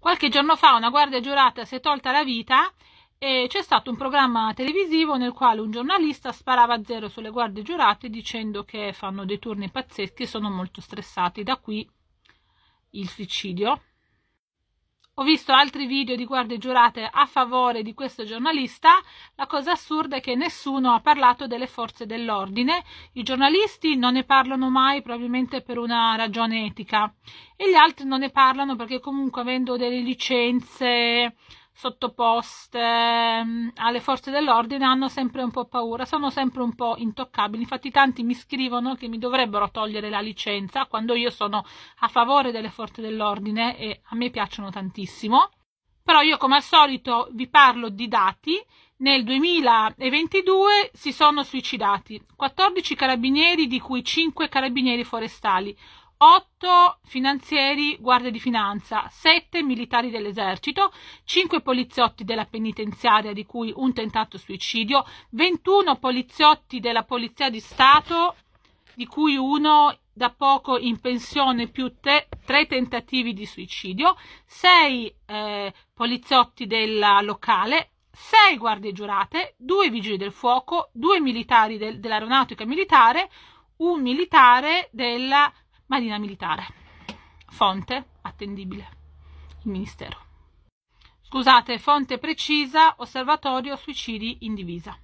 Qualche giorno fa una guardia giurata si è tolta la vita e c'è stato un programma televisivo nel quale un giornalista sparava a zero sulle guardie giurate dicendo che fanno dei turni pazzeschi e sono molto stressati. Da qui il suicidio. Ho visto altri video di guardie giurate a favore di questo giornalista. La cosa assurda è che nessuno ha parlato delle forze dell'ordine. I giornalisti non ne parlano mai, probabilmente per una ragione etica, e gli altri non ne parlano perché, comunque, avendo delle licenze sottoposte mm, alle forze dell'ordine hanno sempre un po' paura, sono sempre un po' intoccabili. Infatti tanti mi scrivono che mi dovrebbero togliere la licenza quando io sono a favore delle forze dell'ordine e a me piacciono tantissimo. Però io come al solito vi parlo di dati. Nel 2022 si sono suicidati 14 carabinieri, di cui 5 carabinieri forestali, 8 finanzieri guardie di finanza, 7 militari dell'esercito, 5 poliziotti della penitenziaria di cui un tentato suicidio, 21 poliziotti della Polizia di Stato di cui uno da poco in pensione più te, tre tentativi di suicidio, 6 eh, poliziotti della locale, 6 guardie giurate, 2 vigili del fuoco, 2 militari del, dell'aeronautica militare, un militare della Marina Militare. Fonte attendibile, il Ministero. Scusate, fonte precisa, osservatorio suicidi in divisa.